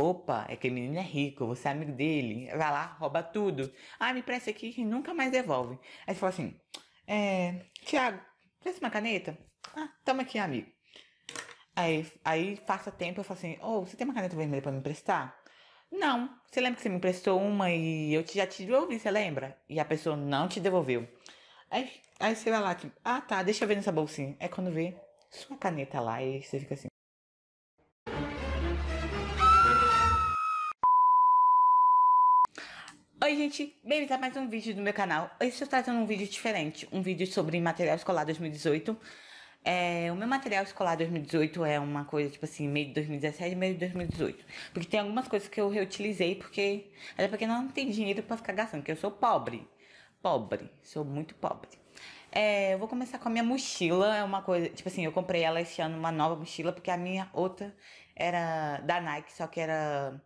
Opa, é aquele menino é rico, você é amigo dele, vai lá, rouba tudo. Ah, me presta aqui que nunca mais devolve. Aí você fala assim, é, Tiago, presta uma caneta? Ah, toma aqui, amigo. Aí, aí passa tempo, eu falo assim, ô, oh, você tem uma caneta vermelha para me emprestar? Não, você lembra que você me emprestou uma e eu te, já te devolvi, você lembra? E a pessoa não te devolveu. Aí, aí você vai lá, tipo, ah tá, deixa eu ver nessa bolsinha. É quando vê sua caneta lá e você fica assim, Oi gente, bem-vindos a mais um vídeo do meu canal. Hoje estou trazendo um vídeo diferente, um vídeo sobre material escolar 2018. É, o meu material escolar 2018 é uma coisa tipo assim, meio de 2017 meio de 2018. Porque tem algumas coisas que eu reutilizei porque era é porque não tem dinheiro para ficar gastando, porque eu sou pobre. Pobre, sou muito pobre. É, eu vou começar com a minha mochila, é uma coisa, tipo assim, eu comprei ela esse ano, uma nova mochila, porque a minha outra era da Nike, só que era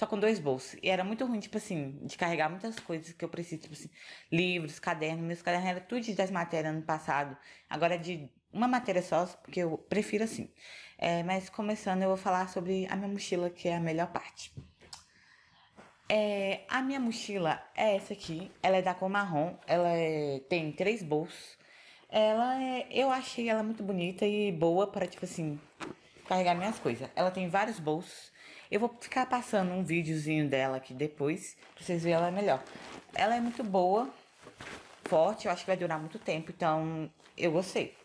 só com dois bolsos. E era muito ruim, tipo assim, de carregar muitas coisas que eu preciso, tipo assim, livros, cadernos. Meus cadernos eram tudo de 10 matérias ano passado. Agora é de uma matéria só, porque eu prefiro assim. É, mas começando, eu vou falar sobre a minha mochila, que é a melhor parte. É, a minha mochila é essa aqui. Ela é da cor marrom. Ela é, tem três bolsos. Ela é, eu achei ela muito bonita e boa para tipo assim carregar minhas coisas. Ela tem vários bolsos. Eu vou ficar passando um videozinho dela aqui depois, pra vocês verem ela é melhor. Ela é muito boa, forte, eu acho que vai durar muito tempo, então eu gostei.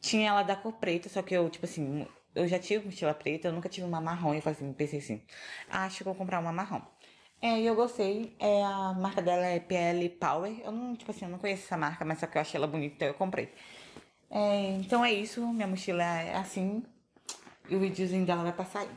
Tinha ela da cor preta, só que eu, tipo assim, eu já tive mochila preta, eu nunca tive uma marrom, eu assim, pensei assim, ah, acho que vou comprar uma marrom. É, eu gostei. É, a marca dela é PL Power. Eu não, tipo assim, eu não conheço essa marca, mas só que eu achei ela bonita, então eu comprei. É, então é isso. Minha mochila é assim. E o videozinho dela vai passar aí.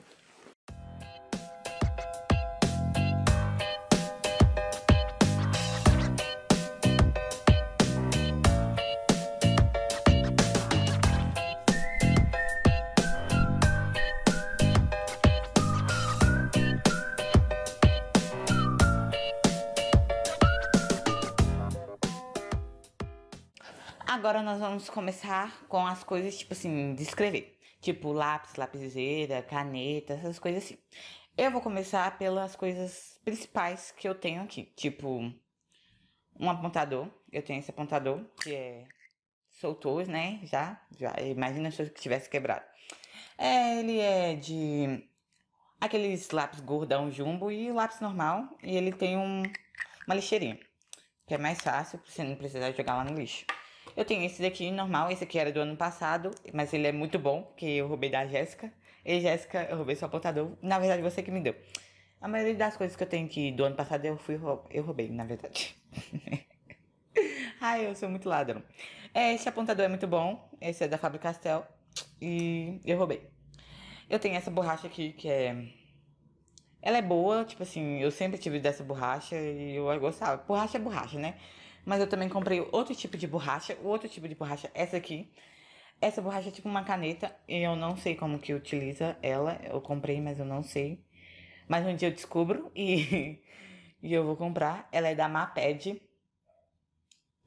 Agora nós vamos começar com as coisas, tipo assim, de escrever. Tipo lápis, lapiseira, caneta, essas coisas assim. Eu vou começar pelas coisas principais que eu tenho aqui. Tipo, um apontador. Eu tenho esse apontador, que é soltou, né? Já, já. Imagina se eu tivesse quebrado. É, ele é de aqueles lápis gordão jumbo e lápis normal. E ele tem um, uma lixeirinha. Que é mais fácil pra você não precisar jogar lá no lixo. Eu tenho esse daqui normal, esse aqui era do ano passado, mas ele é muito bom, que eu roubei da Jéssica. E Jéssica, eu roubei seu apontador. Na verdade, você que me deu. A maioria das coisas que eu tenho aqui do ano passado eu fui eu roubei, na verdade. Ai, eu sou muito ladrão. Esse apontador é muito bom. Esse é da Fábio Castel. E eu roubei. Eu tenho essa borracha aqui que é. Ela é boa, tipo assim, eu sempre tive dessa borracha e eu gostava. Borracha é borracha, né? Mas eu também comprei outro tipo de borracha. O outro tipo de borracha, essa aqui. Essa borracha é tipo uma caneta. E eu não sei como que utiliza ela. Eu comprei, mas eu não sei. Mas um dia eu descubro e, e eu vou comprar. Ela é da Maped.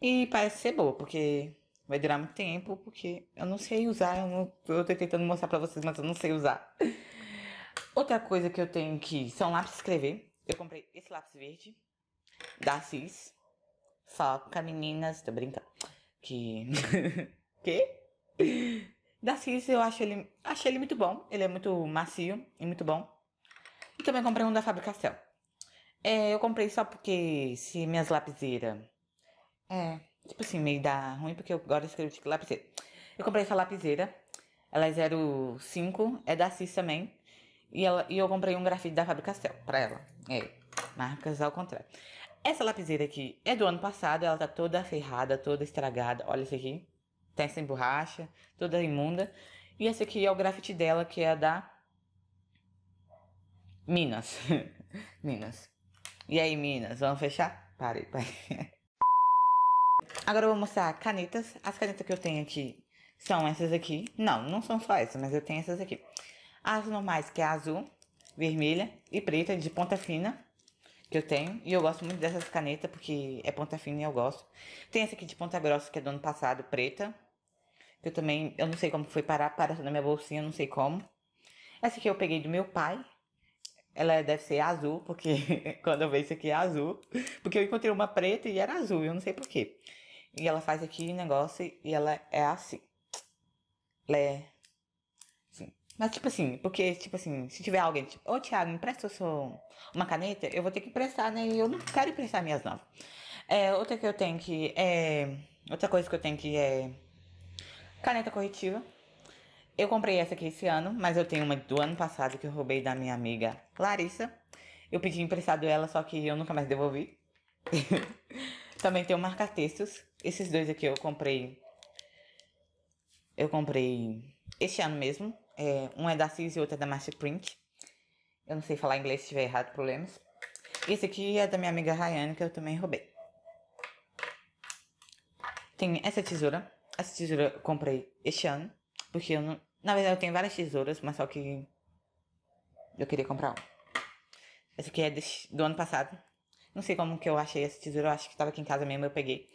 E parece ser boa, porque vai durar muito tempo, porque eu não sei usar. Eu, não, eu tô tentando mostrar pra vocês, mas eu não sei usar. Outra coisa que eu tenho que são lápis de escrever. Eu comprei esse lápis verde da CIS. Foca, meninas. Tô brincando. Que. que? Cis, eu acho ele. Achei ele muito bom. Ele é muito macio e muito bom. E também comprei um da Fabricação. É, eu comprei só porque se minhas lapiseiras. É, tipo assim, meio dá ruim, porque eu gosto de escrever de lapiseira. Eu comprei essa lapiseira. Ela é 05, é da Cis também. E, ela, e eu comprei um grafite da Fabricação pra ela. É, marcas é ao contrário. Essa lapiseira aqui é do ano passado, ela tá toda ferrada, toda estragada. Olha isso aqui, tá sem borracha, toda imunda. E essa aqui é o grafite dela, que é a da Minas. Minas. E aí, Minas, vamos fechar? Parei, parei. Agora eu vou mostrar canetas. As canetas que eu tenho aqui são essas aqui. Não, não são só essas, mas eu tenho essas aqui. As normais, que é azul, vermelha e preta, de ponta fina que eu tenho. E eu gosto muito dessas canetas, porque é ponta fina e eu gosto. Tem essa aqui de ponta grossa, que é do ano passado, preta. Que eu também, eu não sei como foi parar, parece na minha bolsinha, não sei como. Essa aqui eu peguei do meu pai. Ela deve ser azul, porque quando eu vejo isso aqui é azul. Porque eu encontrei uma preta e era azul, eu não sei porquê. E ela faz aqui negócio e ela é assim. Ela é mas, tipo assim, porque, tipo assim, se tiver alguém, tipo, ô oh, Thiago, empresta sou uma caneta, eu vou ter que emprestar, né? E eu não quero emprestar minhas novas. É, outra que eu tenho que. É, outra coisa que eu tenho que é. Caneta corretiva. Eu comprei essa aqui esse ano, mas eu tenho uma do ano passado que eu roubei da minha amiga Larissa. Eu pedi emprestado ela, só que eu nunca mais devolvi. Também tem o marca-textos. Esses dois aqui eu comprei. Eu comprei este ano mesmo. É, é da CIS e outra é da Print, Eu não sei falar inglês se estiver errado, problemas. Esse aqui é da minha amiga Rayane, que eu também roubei. Tem essa tesoura. Essa tesoura eu comprei este ano. Porque eu não... Na verdade, eu tenho várias tesouras, mas só que... Eu queria comprar uma. Essa aqui é do ano passado. Não sei como que eu achei essa tesoura. Eu acho que estava aqui em casa mesmo, eu peguei.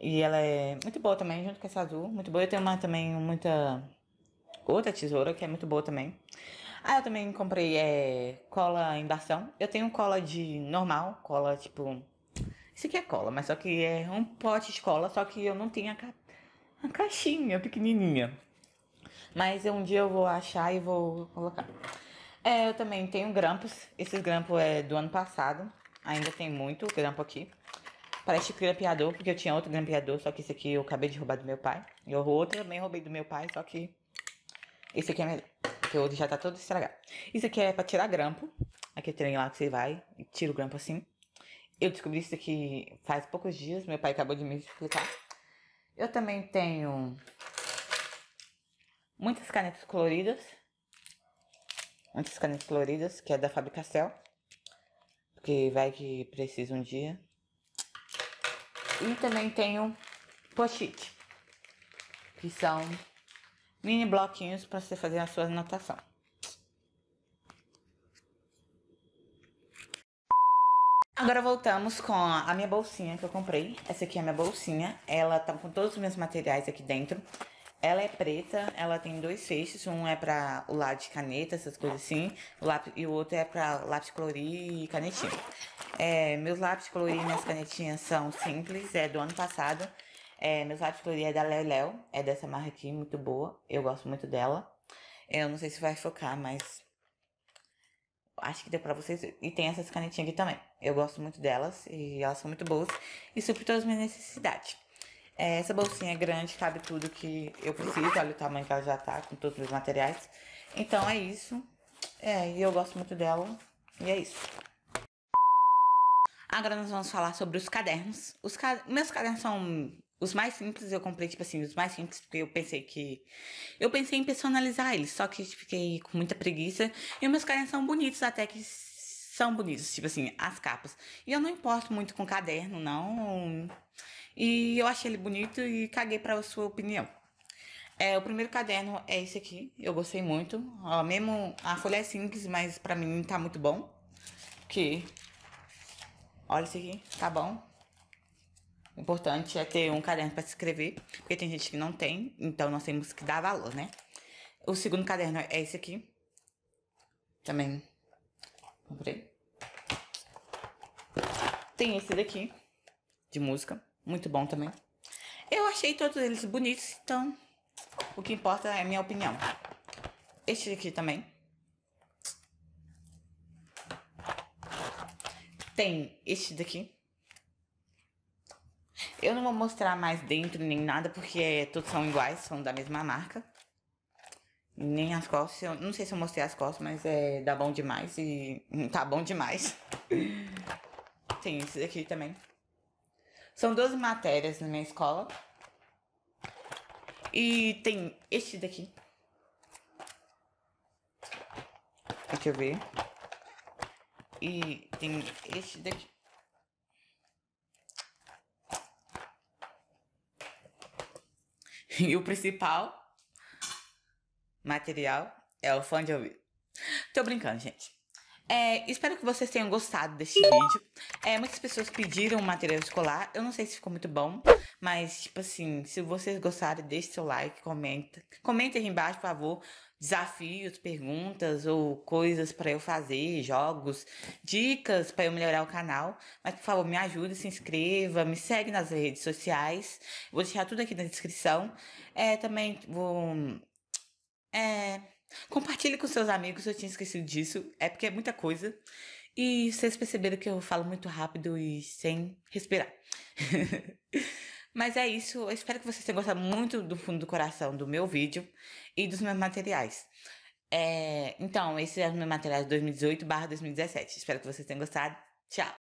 E ela é muito boa também, junto com essa azul. Muito boa. Eu tenho uma também, muita outra tesoura, que é muito boa também. Ah, eu também comprei é, cola em bastão. Eu tenho cola de normal, cola tipo. Isso aqui é cola, mas só que é um pote de cola, só que eu não tenho a, ca... a caixinha pequenininha. Mas um dia eu vou achar e vou colocar. É, eu também tenho grampos. Esses grampos é do ano passado. Ainda tem muito grampo aqui. Parece grampeador, porque eu tinha outro grampeador, só que esse aqui eu acabei de roubar do meu pai. E o outro também roubei do meu pai, só que esse aqui é melhor, porque hoje já tá todo estragado. Isso aqui é pra tirar grampo. Aquele é trem lá que você vai e tira o grampo assim. Eu descobri isso aqui faz poucos dias, meu pai acabou de me explicar. Eu também tenho muitas canetas coloridas. Muitas canetas coloridas, que é da faber Cell. Porque vai que precisa um dia. E também tenho post-it. Que são mini bloquinhos para você fazer a sua anotação. Agora voltamos com a minha bolsinha que eu comprei. Essa aqui é a minha bolsinha. Ela tá com todos os meus materiais aqui dentro. Ela é preta, ela tem dois feixes. Um é pra o lado de caneta, essas coisas assim. O lápis, e o outro é pra lápis colorir e canetinha. É, meus lápis colorir e minhas canetinhas são simples, é do ano passado. É, meu sapato escolhi é da Leleu, é dessa marca aqui, muito boa. Eu gosto muito dela. Eu não sei se vai focar, mas acho que deu pra vocês. E tem essas canetinhas aqui também. Eu gosto muito delas e elas são muito boas e supre todas as minhas necessidades. É, essa bolsinha é grande, cabe tudo que eu preciso. Olha o tamanho que ela já tá, com todos os materiais. Então é isso. É, e eu gosto muito dela. E é isso. Agora nós vamos falar sobre os cadernos. Os ca... Meus cadernos são os mais simples eu comprei, tipo assim, os mais simples, porque eu pensei que. Eu pensei em personalizar eles, só que fiquei com muita preguiça. E meus cadernos são bonitos, até que são bonitos, tipo assim, as capas. E eu não importo muito com caderno, não. E eu achei ele bonito e caguei pra sua opinião. É, o primeiro caderno é esse aqui, eu gostei muito. Ó, mesmo a folha é simples, mas pra mim tá muito bom. Que. Olha esse aqui, tá bom. O importante é ter um caderno para se escrever, porque tem gente que não tem, então nós temos que dar valor, né? O segundo caderno é esse aqui. Também comprei. Tem esse daqui, de música, muito bom também. Eu achei todos eles bonitos, então o que importa é a minha opinião. Este aqui também. Tem este daqui. Eu não vou mostrar mais dentro nem nada, porque todos são iguais, são da mesma marca. Nem as costas, eu, não sei se eu mostrei as costas, mas é dá bom demais e hum, tá bom demais. Tem esse daqui também. São 12 matérias na minha escola. E tem este daqui. Deixa eu ver. E tem este daqui. E o principal material é o fã de ouvido. Tô brincando, gente. É, espero que vocês tenham gostado deste vídeo. É, muitas pessoas pediram material escolar. Eu não sei se ficou muito bom, mas, tipo assim, se vocês gostarem, deixe seu like, comenta. Comenta aqui embaixo, por favor, desafios, perguntas ou coisas para eu fazer, jogos, dicas para eu melhorar o canal. Mas, por favor, me ajude, se inscreva, me segue nas redes sociais. Vou deixar tudo aqui na descrição. É, também vou. É. Compartilhe com seus amigos, eu tinha esquecido disso. É porque é muita coisa. E vocês perceberam que eu falo muito rápido e sem respirar. Mas é isso. Eu espero que vocês tenham gostado muito do fundo do coração do meu vídeo e dos meus materiais. É, então, esses são é os meus materiais 2018 2017. Espero que vocês tenham gostado. Tchau!